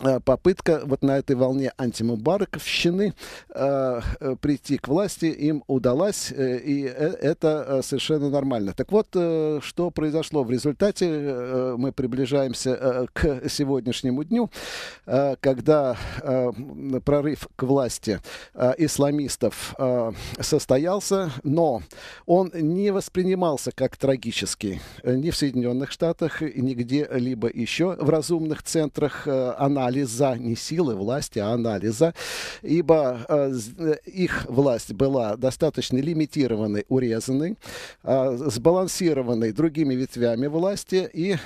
Э, попытка вот на этой волне антимубараковщины э, э, прийти к власти им удалась, э, и это совершенно нормально. Так вот, что произошло в результате, мы приближаемся к сегодняшнему дню, когда прорыв к власти исламистов состоялся, но он не воспринимался как трагический ни в Соединенных Штатах, ни где либо еще в разумных центрах э, она анализа, не силы власти, а анализа, ибо э, э, их власть была достаточно лимитированной, урезанной, э, сбалансированной другими ветвями власти и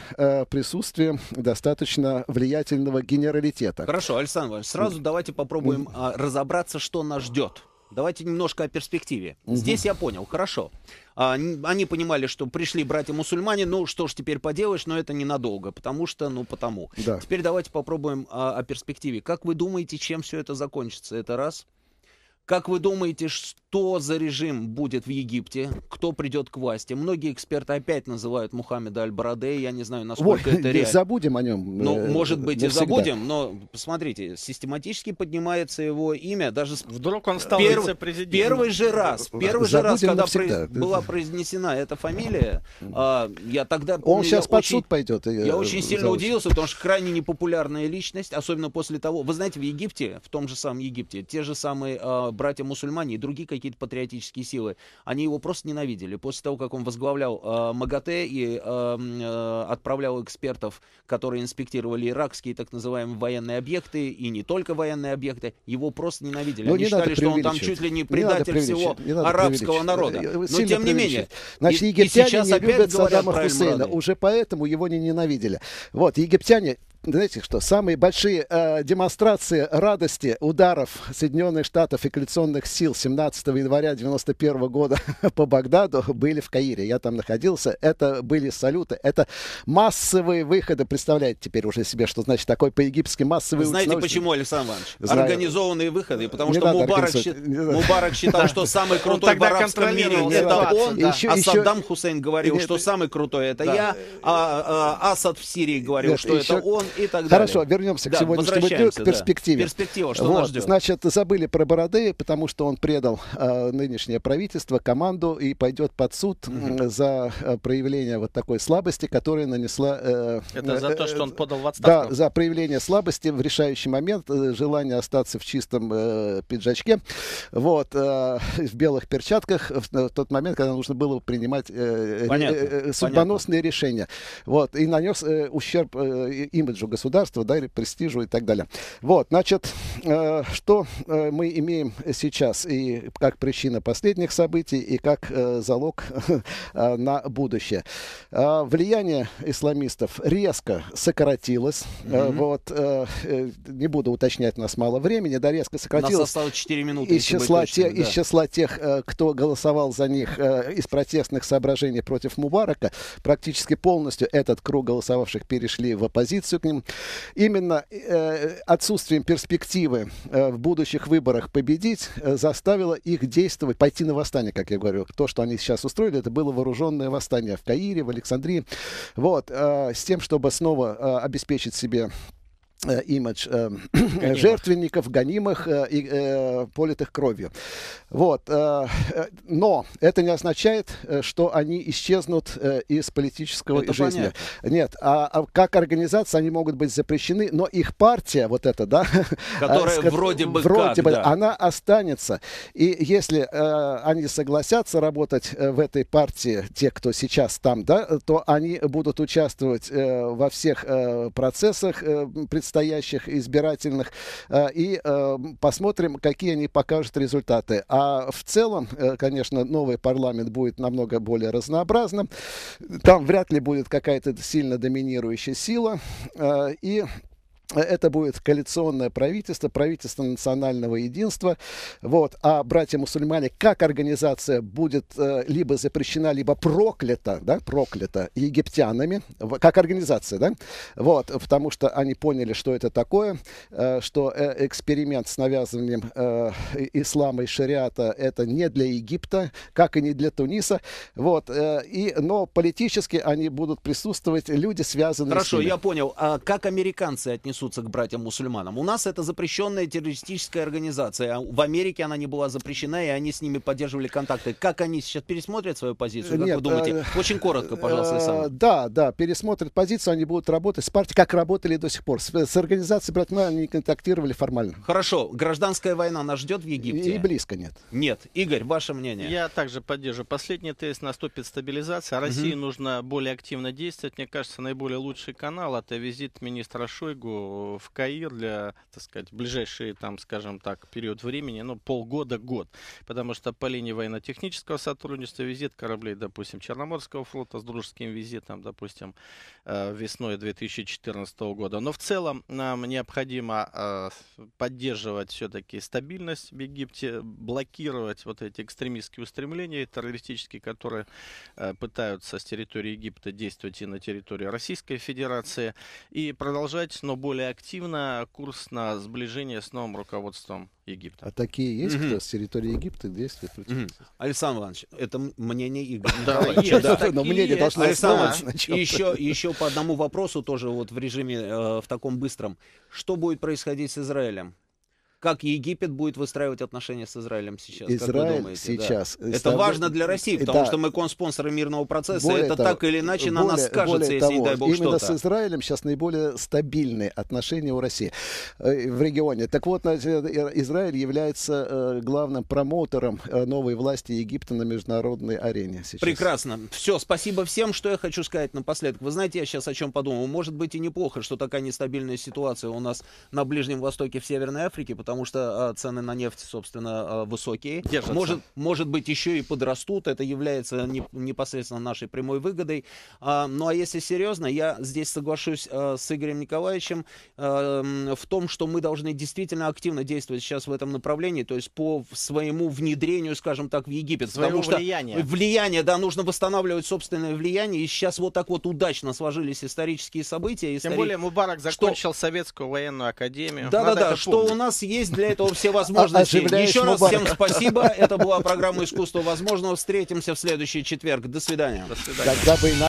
присутствием достаточно влиятельного генералитета. Хорошо, Александр Иванович, сразу давайте попробуем а, разобраться, что нас ждет. Давайте немножко о перспективе. Угу. Здесь я понял, хорошо. А, они понимали, что пришли братья-мусульмане, ну что ж теперь поделаешь, но это ненадолго, потому что, ну потому. Да. Теперь давайте попробуем а, о перспективе. Как вы думаете, чем все это закончится? Это раз. Как вы думаете, что? что за режим будет в Египте, кто придет к власти. Многие эксперты опять называют Мухаммеда Аль-Бараде, я не знаю, насколько вот, это реально. забудем о нем. Ну, э, может быть, навсегда. и забудем, но посмотрите, систематически поднимается его имя, даже... Вдруг он стал перв... президентом Первый же раз, первый забудем же раз, когда навсегда. была произнесена эта фамилия, а, я тогда... Он я сейчас очень... суд пойдет. Я, я очень э, сильно заочно. удивился, потому что крайне непопулярная личность, особенно после того... Вы знаете, в Египте, в том же самом Египте, те же самые а, братья-мусульмане и другие какие-то патриотические силы, они его просто ненавидели. После того, как он возглавлял э, МАГАТЭ и э, э, отправлял экспертов, которые инспектировали иракские так называемые военные объекты, и не только военные объекты, его просто ненавидели. Но ну, они не считали, что он там чуть ли не предатель не всего не арабского народа. Э, Но э, тем не менее. Значит, и, египтяне и сейчас не любят Саддама Хусейна. Уже поэтому его не ненавидели. Вот, египтяне знаете что, самые большие э, демонстрации радости ударов Соединенных Штатов и коалиционных сил 17 января 91 года по Багдаду были в Каире. Я там находился. Это были салюты. Это массовые выходы. Представляете теперь уже себе, что значит такой по-египетски массовый Знаете научный... почему, Александр Иванович? Знаю. Организованные выходы. Потому не что Мубарак, щит... Мубарак считал, что самый крутой в арабском мире это он. Да. а Саддам Хусейн говорил, что э, самый крутой это я. А, а Асад в Сирии говорил, что это он и так далее. Хорошо, вернемся к да, сегодняшнему дню, к перспективе. Да. Перспектива, что вот, нас ждет. Значит, забыли про Бороды, потому что он предал э, нынешнее правительство, команду и пойдет под суд mm-hmm. за э, проявление вот такой слабости, которая нанесла... Э, Это э, за то, что он э, подал в отставку? Да, за проявление слабости в решающий момент, э, желание остаться в чистом э, пиджачке, вот, э, в белых перчатках, в, в тот момент, когда нужно было принимать э, понятно, э, судьбоносные понятно. решения. Вот, и нанес э, ущерб э, имиджу имиджу государства, да, или престижу и так далее. Вот, значит, э, что э, мы имеем сейчас и как причина последних событий, и как э, залог на будущее. влияние исламистов резко сократилось. Mm-hmm. вот, не буду уточнять, у нас мало времени, да, резко сократилось. У нас осталось 4 минуты. Из числа, точным, те, да. из числа тех, кто голосовал за них из протестных соображений против Мубарака, практически полностью этот круг голосовавших перешли в оппозицию к ним. Именно э, отсутствием перспективы э, в будущих выборах победить э, заставило их действовать, пойти на восстание, как я говорю. То, что они сейчас устроили, это было вооруженное восстание в Каире, в Александрии. Вот, э, с тем, чтобы снова э, обеспечить себе Э, имидж э, жертвенников, гонимых э, э, политых кровью. Вот. Э, э но это не означает, э, что они исчезнут э, из политического это жизни. Понятно. Нет. А, а как организация они могут быть запрещены, но их партия вот эта, да, которая вроде бы, вроде как, бы да. она останется. И если э, они согласятся работать в этой партии, те, кто сейчас там, да, то они будут участвовать э, во всех э, процессах э, предстоящих избирательных, э, и э, посмотрим, какие они покажут результаты. А в целом, э, конечно, новый парламент будет намного более разнообразным. Там вряд ли будет какая-то сильно доминирующая сила. И Э, это будет коалиционное правительство, правительство национального единства. Вот. А братья-мусульмане как организация будет э, либо запрещена, либо проклята, да, проклята египтянами, как организация, да, вот, потому что они поняли, что это такое, э, что э, эксперимент с навязыванием э, ислама и шариата это не для Египта, как и не для Туниса, вот, э, и, но политически они будут присутствовать, люди связаны Хорошо, с ними. я понял. А как американцы отнесутся? отнесутся к братьям-мусульманам. У нас это запрещенная террористическая организация. А в Америке она не была запрещена, и они с ними поддерживали контакты. Как они сейчас пересмотрят свою позицию, как Нет, вы думаете? Э, Очень коротко, пожалуйста, э, Александр. Да, да, пересмотрят позицию, они будут работать с партией, как работали до сих пор. С, с организацией братья они контактировали формально. Хорошо. Гражданская война нас ждет в Египте? И близко нет. Нет. Игорь, ваше мнение? Я также поддерживаю. Последний тезис наступит стабилизация. А России угу. нужно более активно действовать. Мне кажется, наиболее лучший канал это визит министра Шойгу в Каир для, так сказать, ближайшие, там, скажем так, период времени, ну, полгода-год. Потому что по линии военно-технического сотрудничества визит кораблей, допустим, Черноморского флота с дружеским визитом, допустим, э, весной 2014 года. Но в целом нам необходимо э, поддерживать все-таки стабильность в Египте, блокировать вот эти экстремистские устремления террористические, которые э, пытаются с территории Египта действовать и на территории Российской Федерации, и продолжать, но более более активно курс на сближение с новым руководством Египта. А такие есть, mm-hmm. кто с территории Египта действует против mm-hmm. Александр Иванович, это мнение Игоря Николаевича. Но мнение еще, еще по одному вопросу тоже вот в режиме, э, в таком быстром. Что будет происходить с Израилем? как Египет будет выстраивать отношения с Израилем сейчас? Израиль как вы думаете, сейчас. Да? Это став... важно для России, потому да. что мы конспонсоры мирного процесса, более это того, так или иначе более, на нас скажется, более если, того, дай бог, Именно что-то. с Израилем сейчас наиболее стабильные отношения у России э, в регионе. Так вот, Израиль является э, главным промоутером э, новой власти Египта на международной арене сейчас. Прекрасно. Все, спасибо всем, что я хочу сказать напоследок. Вы знаете, я сейчас о чем подумал. Может быть и неплохо, что такая нестабильная ситуация у нас на Ближнем Востоке, в Северной Африке, потому что а, цены на нефть, собственно, а, высокие. Держатся. Может, может быть, еще и подрастут. Это является не, непосредственно нашей прямой выгодой. А, ну а если серьезно, я здесь соглашусь с Игорем Николаевичем в том, что мы должны действительно активно действовать сейчас в этом направлении, то есть по своему внедрению, скажем так, в Египет. Своему потому влияние. что влияние, да, нужно восстанавливать собственное влияние. И сейчас вот так вот удачно сложились исторические события. Истори... Тем более Мубарак закончил что... Советскую военную академию. Да-да-да, что помнить. у нас есть есть для этого все возможности. Еще раз всем спасибо. Это была программа «Искусство возможного». Встретимся в следующий четверг. До свидания. До свидания.